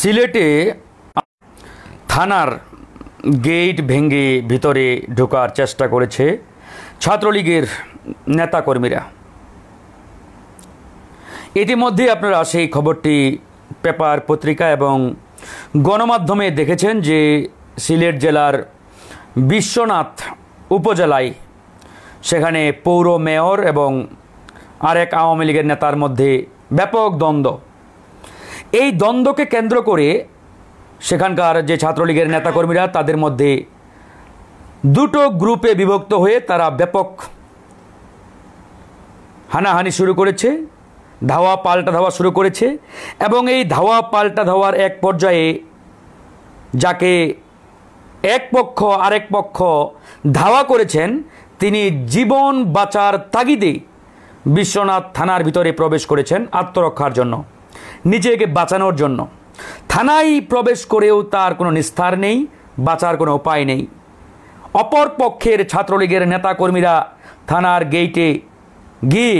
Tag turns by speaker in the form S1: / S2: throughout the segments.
S1: সিলেটে থানার গেট ভেঙে ভিতরে ঢোকার চেষ্টা করেছে ছাত্রলীগের নেতাকর্মীরা ইতিমধ্যে আপনারা সেই খবরটি পেপার পত্রিকা এবং গণমাধ্যমে দেখেছেন যে সিলেট জেলার বিশ্বনাথ উপজেলায় সেখানে পৌর মেয়র এবং আরেক আওয়ামী লীগের নেতার মধ্যে ব্যাপক দ্বন্দ্ব এই দ্বন্দ্বকে কেন্দ্র করে সেখানকার যে ছাত্রলীগের নেতাকর্মীরা তাদের মধ্যে দুটো গ্রুপে বিভক্ত হয়ে তারা ব্যাপক হানাহানি শুরু করেছে ধাওয়া পাল্টা ধাওয়া শুরু করেছে এবং এই ধাওয়া পাল্টা ধাওয়ার এক পর্যায়ে যাকে এক পক্ষ আরেক পক্ষ ধাওয়া করেছেন তিনি জীবন বাঁচার তাগিদে বিশ্বনাথ থানার ভিতরে প্রবেশ করেছেন আত্মরক্ষার জন্য নিজেকে বাঁচানোর জন্য থানায় প্রবেশ করেও তার কোনো নিস্তার নেই বাঁচার কোনো উপায় নেই অপর পক্ষের ছাত্রলীগের নেতাকর্মীরা থানার গেইটে গিয়ে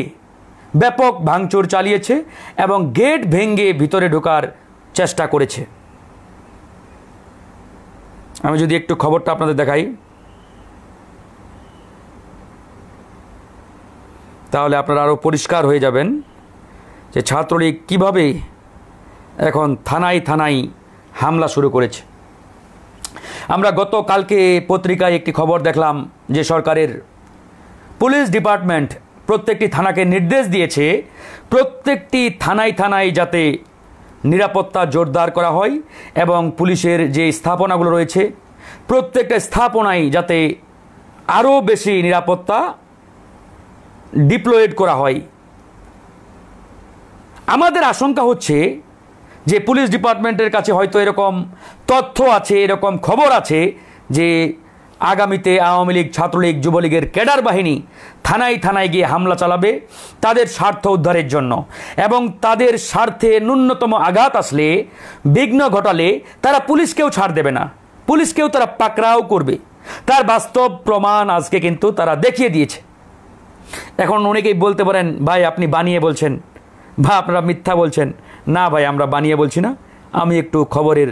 S1: ব্যাপক ভাঙচুর চালিয়েছে এবং গেট ভেঙে ভিতরে ঢোকার চেষ্টা করেছে আমি যদি একটু খবরটা আপনাদের দেখাই তাহলে আপনারা আরও পরিষ্কার হয়ে যাবেন যে ছাত্রলীগ কিভাবে এখন থানায় থানায় হামলা শুরু করেছে আমরা গতকালকে পত্রিকায় একটি খবর দেখলাম যে সরকারের পুলিশ ডিপার্টমেন্ট প্রত্যেকটি থানাকে নির্দেশ দিয়েছে প্রত্যেকটি থানায় থানায় যাতে নিরাপত্তা জোরদার করা হয় এবং পুলিশের যে স্থাপনাগুলো রয়েছে প্রত্যেকটা স্থাপনায় যাতে আরও বেশি নিরাপত্তা ডিপ্লয়েড করা হয় আমাদের আশঙ্কা হচ্ছে যে পুলিশ ডিপার্টমেন্টের কাছে হয়তো এরকম তথ্য আছে এরকম খবর আছে যে আগামীতে আওয়ামী লীগ ছাত্রলীগ যুবলীগের ক্যাডার বাহিনী থানায় থানায় গিয়ে হামলা চালাবে তাদের স্বার্থ উদ্ধারের জন্য এবং তাদের স্বার্থে ন্যূনতম আঘাত আসলে বিঘ্ন ঘটালে তারা পুলিশকেও ছাড় দেবে না পুলিশকেও তারা পাকড়াও করবে তার বাস্তব প্রমাণ আজকে কিন্তু তারা দেখিয়ে দিয়েছে এখন অনেকেই বলতে পারেন ভাই আপনি বানিয়ে বলছেন বা আপনারা মিথ্যা বলছেন না ভাই আমরা বানিয়ে বলছি না আমি একটু খবরের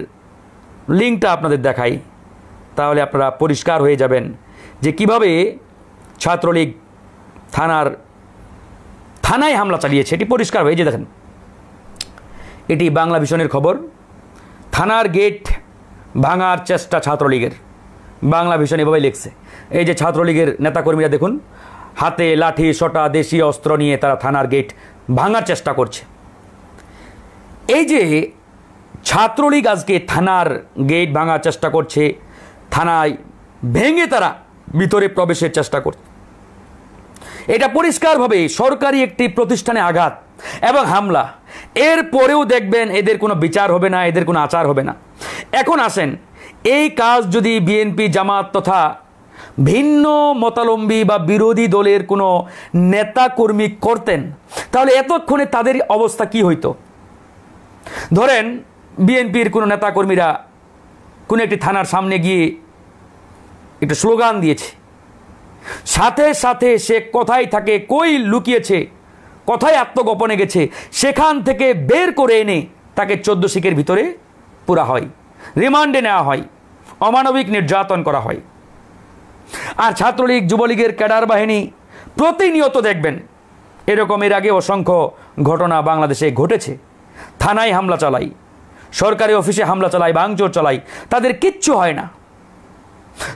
S1: লিঙ্কটা আপনাদের দেখাই তাহলে আপনারা পরিষ্কার হয়ে যাবেন যে কিভাবে ছাত্রলীগ থানার থানায় হামলা চালিয়েছে এটি পরিষ্কার হয়ে যে দেখেন এটি বাংলা ভীষণের খবর থানার গেট ভাঙার চেষ্টা ছাত্রলীগের বাংলা ভীষণ এভাবে লিখছে এই যে ছাত্রলীগের নেতাকর্মীরা দেখুন হাতে লাঠি শটা দেশি অস্ত্র নিয়ে তারা থানার গেট ভাঙার চেষ্টা করছে এই যে ছাত্রলীগ আজকে থানার গেট ভাঙার চেষ্টা করছে থানায় ভেঙে তারা ভিতরে প্রবেশের চেষ্টা করছে এটা পরিষ্কারভাবে সরকারি একটি প্রতিষ্ঠানে আঘাত এবং হামলা এর পরেও দেখবেন এদের কোনো বিচার হবে না এদের কোনো আচার হবে না এখন আসেন এই কাজ যদি বিএনপি জামাত তথা ভিন্ন মতালম্বী বা বিরোধী দলের কোনো নেতা কর্মী করতেন তাহলে এতক্ষণে তাদের অবস্থা কি হইতো ধরেন বিএনপির কোনো নেতাকর্মীরা কোনো একটি থানার সামনে গিয়ে একটু স্লোগান দিয়েছে সাথে সাথে সে কথাই থাকে কই লুকিয়েছে কথায় আত্মগোপনে গেছে সেখান থেকে বের করে এনে তাকে চোদ্দ শিখের ভিতরে পুরা হয় রিমান্ডে নেওয়া হয় অমানবিক নির্যাতন করা হয় আর ছাত্রলীগ যুবলীগের ক্যাডার বাহিনী প্রতিনিয়ত দেখবেন এরকম এর আগে অসংখ্য ঘটনা বাংলাদেশে ঘটেছে থানায় হামলা চালাই সরকারি অফিসে হামলা চালাই ভাঙচোর চালাই তাদের কিচ্ছু হয় না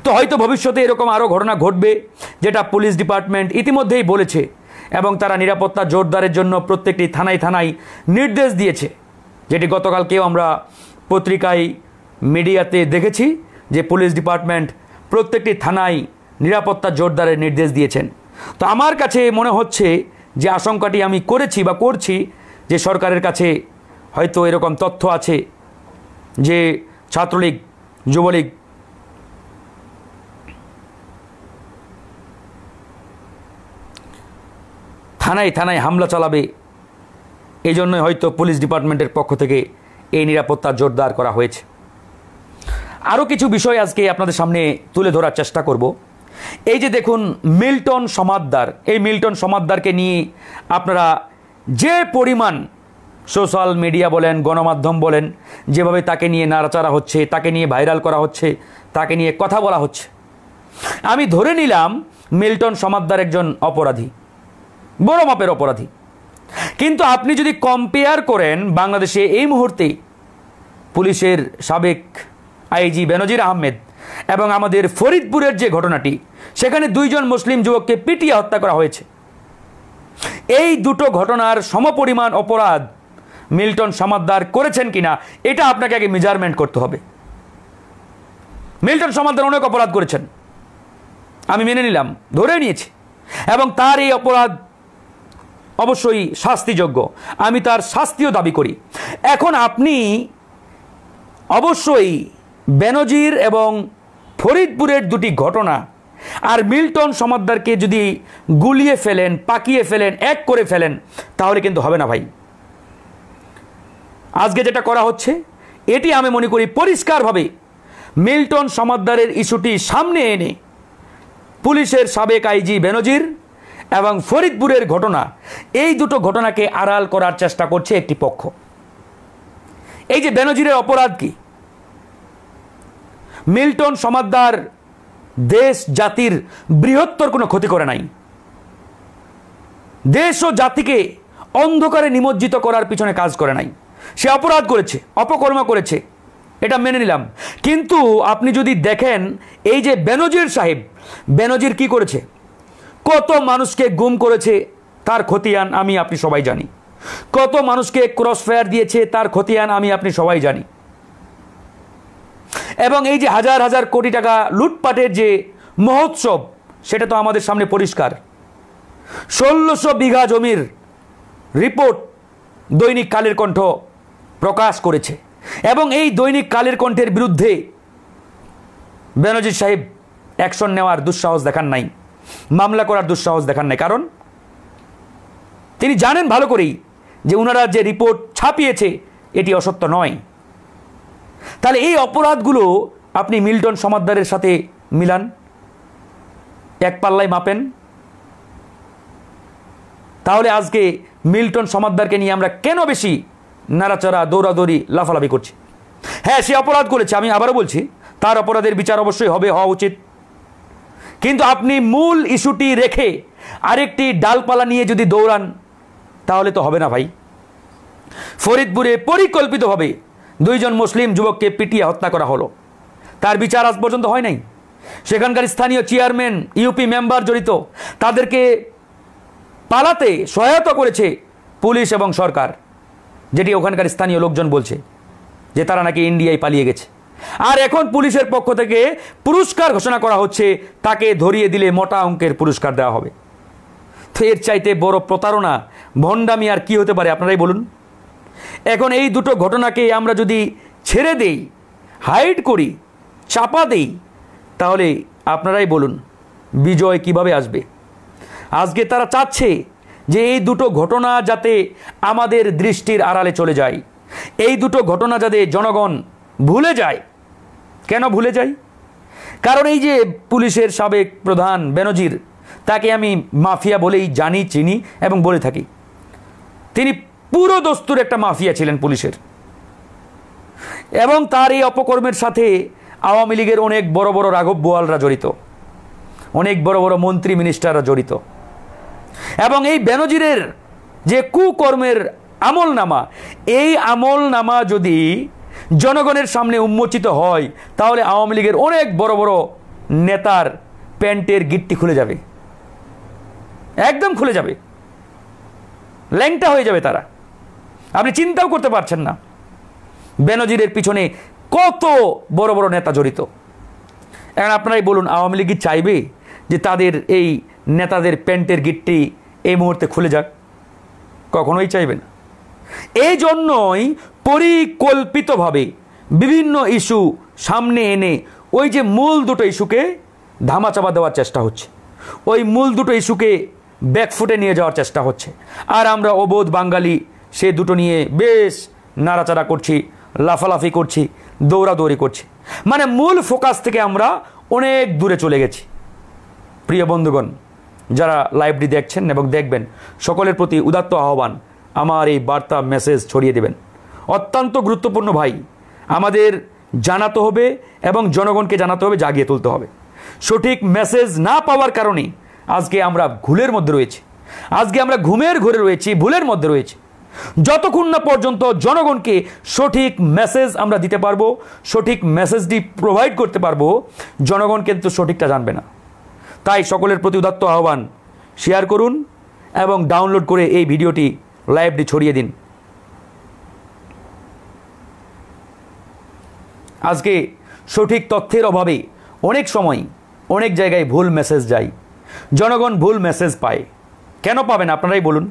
S1: তো হয়তো ভবিষ্যতে এরকম আরও ঘটনা ঘটবে যেটা পুলিশ ডিপার্টমেন্ট ইতিমধ্যেই বলেছে এবং তারা নিরাপত্তা জোরদারের জন্য প্রত্যেকটি থানায় থানায় নির্দেশ দিয়েছে যেটি গতকালকেও আমরা পত্রিকায় মিডিয়াতে দেখেছি যে পুলিশ ডিপার্টমেন্ট প্রত্যেকটি থানায় নিরাপত্তা জোরদারের নির্দেশ দিয়েছেন তো আমার কাছে মনে হচ্ছে যে আশঙ্কাটি আমি করেছি বা করছি যে সরকারের কাছে হয়তো এরকম তথ্য আছে যে ছাত্রলীগ যুবলীগ থানায় থানায় হামলা চালাবে এই জন্যই হয়তো পুলিশ ডিপার্টমেন্টের পক্ষ থেকে এই নিরাপত্তা জোরদার করা হয়েছে আরও কিছু বিষয় আজকে আপনাদের সামনে তুলে ধরার চেষ্টা করব এই যে দেখুন মিল্টন সমাদ্দার এই মিল্টন সমাদ্দারকে নিয়ে আপনারা যে পরিমাণ সোশ্যাল মিডিয়া বলেন গণমাধ্যম বলেন যেভাবে তাকে নিয়ে নাড়াচাড়া হচ্ছে তাকে নিয়ে ভাইরাল করা হচ্ছে তাকে নিয়ে কথা বলা হচ্ছে আমি ধরে নিলাম মিল্টন সমাদ্দার একজন অপরাধী বড় মাপের অপরাধী কিন্তু আপনি যদি কম্পেয়ার করেন বাংলাদেশে এই মুহূর্তে পুলিশের সাবেক আইজি বেনজির আহমেদ এবং আমাদের ফরিদপুরের যে ঘটনাটি সেখানে দুইজন মুসলিম যুবককে পিটিয়ে হত্যা করা হয়েছে এই দুটো ঘটনার সমপরিমাণ অপরাধ মিল্টন সমাদ্দার করেছেন কিনা এটা আপনাকে আগে মেজারমেন্ট করতে হবে মিল্টন সমাদ্দার অনেক অপরাধ করেছেন আমি মেনে নিলাম ধরে নিয়েছি এবং তার এই অপরাধ অবশ্যই শাস্তিযোগ্য আমি তার শাস্তিও দাবি করি এখন আপনি অবশ্যই বেনজির এবং ফরিদপুরের দুটি ঘটনা আর মিল্টন সমাদ্দারকে যদি গুলিয়ে ফেলেন পাকিয়ে ফেলেন এক করে ফেলেন তাহলে কিন্তু হবে না ভাই আজকে যেটা করা হচ্ছে এটি আমি মনে করি পরিষ্কারভাবে মিল্টন সমাদ্দারের ইস্যুটি সামনে এনে পুলিশের সাবেক আইজি বেনজির এবং ফরিদপুরের ঘটনা এই দুটো ঘটনাকে আড়াল করার চেষ্টা করছে একটি পক্ষ এই যে বেনজিরের অপরাধ কী মিল্টন সমাদ্দার দেশ জাতির বৃহত্তর কোনো ক্ষতি করে নাই দেশ ও জাতিকে অন্ধকারে নিমজ্জিত করার পিছনে কাজ করে নাই সে অপরাধ করেছে অপকর্মা করেছে এটা মেনে নিলাম কিন্তু আপনি যদি দেখেন এই যে বেনজির সাহেব বেনজির কি করেছে কত মানুষকে গুম করেছে তার খতিয়ান আমি আপনি সবাই জানি কত মানুষকে ক্রস ফায়ার দিয়েছে তার খতিয়ান আমি আপনি সবাই জানি এবং এই যে হাজার হাজার কোটি টাকা লুটপাটের যে মহোৎসব সেটা তো আমাদের সামনে পরিষ্কার ষোলোশো বিঘা জমির রিপোর্ট দৈনিক কালের কণ্ঠ প্রকাশ করেছে এবং এই দৈনিক কালের কণ্ঠের বিরুদ্ধে ব্যানার্জি সাহেব অ্যাকশন নেওয়ার দুঃসাহস দেখান নাই মামলা করার দুঃসাহস দেখান নাই কারণ তিনি জানেন ভালো করেই যে ওনারা যে রিপোর্ট ছাপিয়েছে এটি অসত্য নয় তাহলে এই অপরাধগুলো আপনি মিল্টন সমাদ্দারের সাথে মিলান এক পাল্লায় মাপেন তাহলে আজকে মিল্টন সমাদ্দারকে নিয়ে আমরা কেন বেশি নাড়াচড়া দৌড়াদৌড়ি লাফালাফি করছি হ্যাঁ সে অপরাধ করেছে আমি আবারও বলছি তার অপরাধের বিচার অবশ্যই হবে হওয়া উচিত কিন্তু আপনি মূল ইস্যুটি রেখে আরেকটি ডালপালা নিয়ে যদি দৌড়ান তাহলে তো হবে না ভাই ফরিদপুরে পরিকল্পিতভাবে দুইজন মুসলিম যুবককে পিটিয়ে হত্যা করা হলো তার বিচার আজ পর্যন্ত হয় নাই সেখানকার স্থানীয় চেয়ারম্যান ইউপি মেম্বার জড়িত তাদেরকে পালাতে সহায়তা করেছে পুলিশ এবং সরকার যেটি ওখানকার স্থানীয় লোকজন বলছে যে তারা নাকি ইন্ডিয়ায় পালিয়ে গেছে আর এখন পুলিশের পক্ষ থেকে পুরস্কার ঘোষণা করা হচ্ছে তাকে ধরিয়ে দিলে মোটা অঙ্কের পুরস্কার দেওয়া হবে তো এর চাইতে বড় প্রতারণা ভণ্ডামি আর কি হতে পারে আপনারাই বলুন এখন এই দুটো ঘটনাকে আমরা যদি ছেড়ে দেই হাইড করি চাপা দেই তাহলে আপনারাই বলুন বিজয় কিভাবে আসবে আজকে তারা চাচ্ছে যে এই দুটো ঘটনা যাতে আমাদের দৃষ্টির আড়ালে চলে যায় এই দুটো ঘটনা যাতে জনগণ ভুলে যায় কেন ভুলে যায় কারণ এই যে পুলিশের সাবেক প্রধান ব্যানজির তাকে আমি মাফিয়া বলেই জানি চিনি এবং বলে থাকি তিনি পুরো দস্তুর একটা মাফিয়া ছিলেন পুলিশের এবং তার এই অপকর্মের সাথে আওয়ামী লীগের অনেক বড় বড় রাঘব বোয়ালরা জড়িত অনেক বড় বড় মন্ত্রী মিনিস্টাররা জড়িত এবং এই বেনজিরের যে কুকর্মের আমল নামা এই আমল নামা যদি জনগণের সামনে উন্মোচিত হয় তাহলে আওয়ামী লীগের অনেক বড় বড় নেতার প্যান্টের গিট্টি খুলে যাবে একদম খুলে যাবে ল্যাংটা হয়ে যাবে তারা আপনি চিন্তাও করতে পারছেন না বেনজিরের পিছনে কত বড় বড় নেতা জড়িত এখন আপনারাই বলুন আওয়ামী লীগ চাইবে যে তাদের এই নেতাদের প্যান্টের গিটটি এই মুহূর্তে খুলে যাক কখনোই চাইবে না এই জন্যই পরিকল্পিতভাবে বিভিন্ন ইস্যু সামনে এনে ওই যে মূল দুটো ইস্যুকে ধামাচাপা দেওয়ার চেষ্টা হচ্ছে ওই মূল দুটো ইস্যুকে ব্যাকফুটে নিয়ে যাওয়ার চেষ্টা হচ্ছে আর আমরা অবোধ বাঙালি সে দুটো নিয়ে বেশ নাড়াচাড়া করছি লাফালাফি করছি দৌড়াদৌড়ি করছি মানে মূল ফোকাস থেকে আমরা অনেক দূরে চলে গেছি প্রিয় বন্ধুগণ যারা লাইভটি দেখছেন এবং দেখবেন সকলের প্রতি উদাত্ত আহ্বান আমার এই বার্তা মেসেজ ছড়িয়ে দেবেন অত্যন্ত গুরুত্বপূর্ণ ভাই আমাদের জানাতে হবে এবং জনগণকে জানাতে হবে জাগিয়ে তুলতে হবে সঠিক মেসেজ না পাওয়ার কারণে আজকে আমরা ঘুলের মধ্যে রয়েছি আজকে আমরা ঘুমের ঘরে রয়েছি ভুলের মধ্যে রয়েছি যতক্ষণ না পর্যন্ত জনগণকে সঠিক মেসেজ আমরা দিতে পারবো সঠিক মেসেজটি প্রোভাইড করতে পারবো জনগণ কিন্তু সঠিকটা জানবে না তাই সকলের প্রতি উদাত্ত আহ্বান শেয়ার করুন এবং ডাউনলোড করে এই ভিডিওটি লাইভটি ছড়িয়ে দিন আজকে সঠিক তথ্যের অভাবে অনেক সময় অনেক জায়গায় ভুল মেসেজ যায় জনগণ ভুল মেসেজ পায় কেন পাবেন আপনারাই বলুন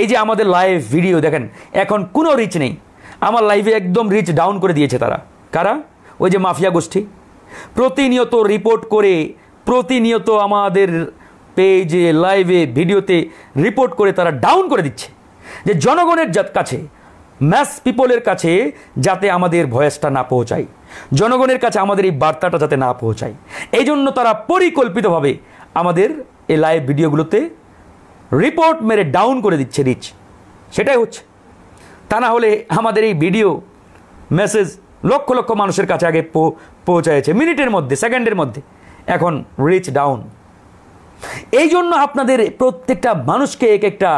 S1: এই যে আমাদের লাইভ ভিডিও দেখেন এখন কোনো রিচ নেই আমার লাইভে একদম রিচ ডাউন করে দিয়েছে তারা কারা ওই যে মাফিয়া গোষ্ঠী প্রতিনিয়ত রিপোর্ট করে প্রতিনিয়ত আমাদের পেজে লাইভে ভিডিওতে রিপোর্ট করে তারা ডাউন করে দিচ্ছে যে জনগণের কাছে ম্যাস পিপলের কাছে যাতে আমাদের ভয়েসটা না পৌঁছায় জনগণের কাছে আমাদের এই বার্তাটা যাতে না পৌঁছায় এই জন্য তারা পরিকল্পিতভাবে আমাদের এই লাইভ ভিডিওগুলোতে রিপোর্ট মেরে ডাউন করে দিচ্ছে রিচ সেটাই হচ্ছে তা না হলে আমাদের এই ভিডিও মেসেজ লক্ষ লক্ষ মানুষের কাছে আগে পৌঁছায়ছে মিনিটের মধ্যে সেকেন্ডের মধ্যে এখন রিচ ডাউন এই জন্য আপনাদের প্রত্যেকটা মানুষকে এক একটা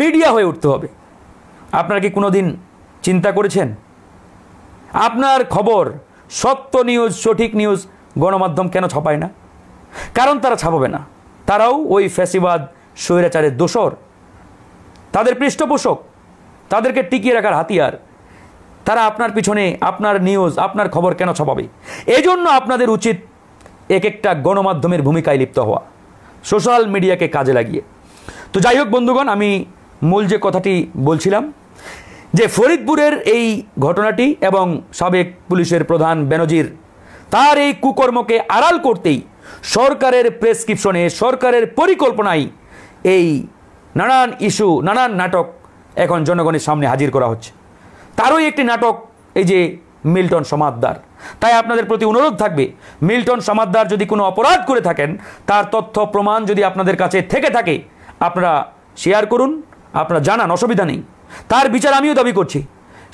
S1: মিডিয়া হয়ে উঠতে হবে আপনারা কি কোনো দিন চিন্তা করেছেন আপনার খবর সত্য নিউজ সঠিক নিউজ গণমাধ্যম কেন ছাপায় না কারণ তারা ছাপাবে না তারাও ওই ফ্যাসিবাদ স্বৈরাচারের দোষর তাদের পৃষ্ঠপোষক তাদেরকে টিকিয়ে রাখার হাতিয়ার তারা আপনার পিছনে আপনার নিউজ আপনার খবর কেন ছাপাবে জন্য আপনাদের উচিত এক একটা গণমাধ্যমের ভূমিকায় লিপ্ত হওয়া সোশ্যাল মিডিয়াকে কাজে লাগিয়ে তো যাই হোক বন্ধুগণ আমি মূল যে কথাটি বলছিলাম যে ফরিদপুরের এই ঘটনাটি এবং সাবেক পুলিশের প্রধান ব্যানজির তার এই কুকর্মকে আড়াল করতেই সরকারের প্রেসক্রিপশনে সরকারের পরিকল্পনায় এই নানান ইস্যু নানান নাটক এখন জনগণের সামনে হাজির করা হচ্ছে তারও একটি নাটক এই যে মিল্টন সমাদদার তাই আপনাদের প্রতি অনুরোধ থাকবে মিল্টন সমাদদার যদি কোনো অপরাধ করে থাকেন তার তথ্য প্রমাণ যদি আপনাদের কাছে থেকে থাকে আপনারা শেয়ার করুন আপনারা জানান অসুবিধা নেই তার বিচার আমিও দাবি করছি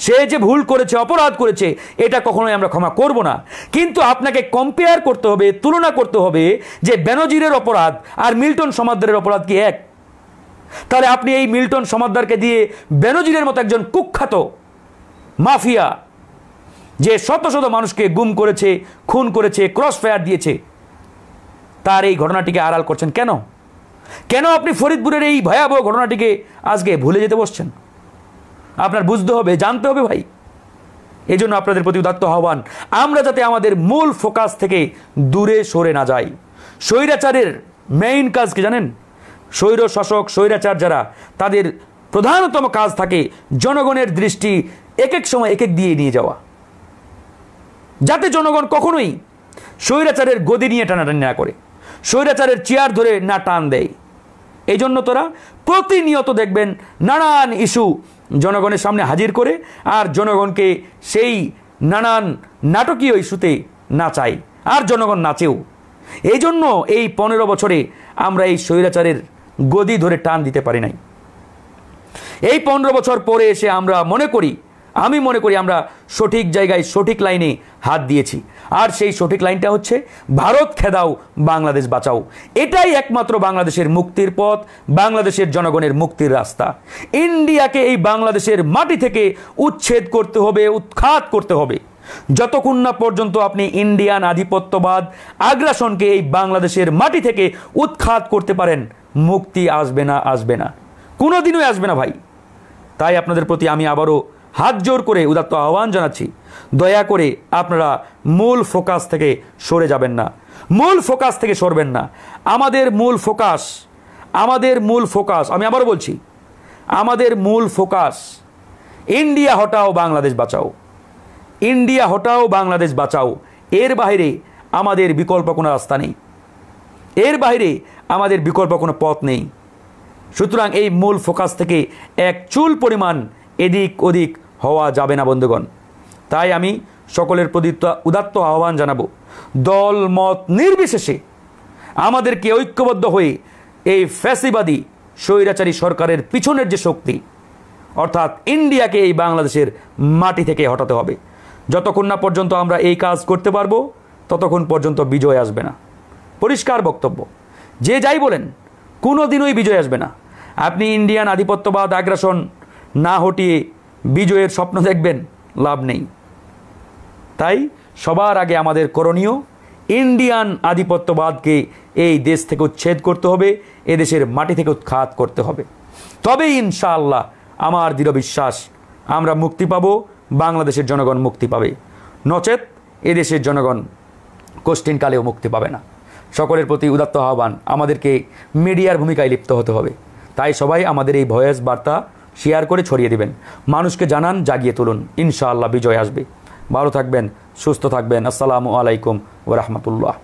S1: সে যে ভুল করেছে অপরাধ করেছে এটা কখনোই আমরা ক্ষমা করব না কিন্তু আপনাকে কম্পেয়ার করতে হবে তুলনা করতে হবে যে ব্যানজিরের অপরাধ আর মিল্টন সমাদ্রের অপরাধ কি এক তাহলে আপনি এই মিল্টন সমাদ্দারকে দিয়ে ব্যানজিরের মতো একজন কুখ্যাত মাফিয়া যে শত শত মানুষকে গুম করেছে খুন করেছে ক্রস ফায়ার দিয়েছে তার এই ঘটনাটিকে আড়াল করছেন কেন কেন আপনি ফরিদপুরের এই ভয়াবহ ঘটনাটিকে আজকে ভুলে যেতে বসছেন আপনার বুঝতে হবে জানতে হবে ভাই এই জন্য আপনাদের প্রতি উদাত্ত আহ্বান আমরা যাতে আমাদের মূল ফোকাস থেকে দূরে সরে না যাই স্বৈরাচারের মেইন কাজ কি জানেন স্বৈর শাসক স্বৈরাচার যারা তাদের প্রধানতম কাজ থাকে জনগণের দৃষ্টি এক এক সময় এক এক দিয়ে নিয়ে যাওয়া যাতে জনগণ কখনোই স্বৈরাচারের গদি নিয়ে টানাটানি না করে স্বৈরাচারের চেয়ার ধরে না টান দেয় এই জন্য তোরা প্রতিনিয়ত দেখবেন নানান ইস্যু জনগণের সামনে হাজির করে আর জনগণকে সেই নানান নাটকীয় ইস্যুতে নাচায় আর জনগণ নাচেও এই জন্য এই পনেরো বছরে আমরা এই স্বৈরাচারের গদি ধরে টান দিতে পারি নাই এই পনেরো বছর পরে এসে আমরা মনে করি আমি মনে করি আমরা সঠিক জায়গায় সঠিক লাইনে হাত দিয়েছি আর সেই সঠিক লাইনটা হচ্ছে ভারত খেদাও বাংলাদেশ বাঁচাও এটাই একমাত্র বাংলাদেশের মুক্তির পথ বাংলাদেশের জনগণের মুক্তির রাস্তা ইন্ডিয়াকে এই বাংলাদেশের মাটি থেকে উচ্ছেদ করতে হবে উৎখাত করতে হবে যতক্ষণ না পর্যন্ত আপনি ইন্ডিয়ান আধিপত্যবাদ আগ্রাসনকে এই বাংলাদেশের মাটি থেকে উৎখাত করতে পারেন মুক্তি আসবে না আসবে না কোনোদিনই আসবে না ভাই তাই আপনাদের প্রতি আমি আবারও হাত জোর করে উদাত্ত আহ্বান জানাচ্ছি দয়া করে আপনারা মূল ফোকাস থেকে সরে যাবেন না মূল ফোকাস থেকে সরবেন না আমাদের মূল ফোকাস আমাদের মূল ফোকাস আমি আবারও বলছি আমাদের মূল ফোকাস ইন্ডিয়া হটাও বাংলাদেশ বাঁচাও ইন্ডিয়া হটাও বাংলাদেশ বাঁচাও এর বাইরে আমাদের বিকল্প কোনো রাস্তা নেই এর বাইরে আমাদের বিকল্প কোনো পথ নেই সুতরাং এই মূল ফোকাস থেকে এক চুল পরিমাণ এদিক ওদিক হওয়া যাবে না বন্ধুগণ তাই আমি সকলের প্রতি উদাত্ত আহ্বান জানাবো দল মত নির্বিশেষে আমাদেরকে ঐক্যবদ্ধ হয়ে এই ফ্যাসিবাদী স্বৈরাচারী সরকারের পিছনের যে শক্তি অর্থাৎ ইন্ডিয়াকে এই বাংলাদেশের মাটি থেকে হটাতে হবে যতক্ষণ না পর্যন্ত আমরা এই কাজ করতে পারবো ততক্ষণ পর্যন্ত বিজয় আসবে না পরিষ্কার বক্তব্য যে যাই বলেন কোনো দিনই বিজয় আসবে না আপনি ইন্ডিয়ান আধিপত্যবাদ আগ্রাসন না হটিয়ে বিজয়ের স্বপ্ন দেখবেন লাভ নেই তাই সবার আগে আমাদের করণীয় ইন্ডিয়ান আধিপত্যবাদকে এই দেশ থেকে উচ্ছেদ করতে হবে এদেশের মাটি থেকে উৎখাত করতে হবে তবে ইনশাআল্লাহ আমার দৃঢ় বিশ্বাস আমরা মুক্তি পাব বাংলাদেশের জনগণ মুক্তি পাবে নচেত এদেশের জনগণ কোশ্চিনকালেও মুক্তি পাবে না সকলের প্রতি উদাত্ত আহ্বান আমাদেরকে মিডিয়ার ভূমিকায় লিপ্ত হতে হবে তাই সবাই আমাদের এই ভয়েস বার্তা শেয়ার করে ছড়িয়ে দিবেন মানুষকে জানান জাগিয়ে তুলুন ইনশাআল্লাহ বিজয় আসবে ভালো থাকবেন সুস্থ থাকবেন আসসালামু আলাইকুম ওরহমতুল্লাহ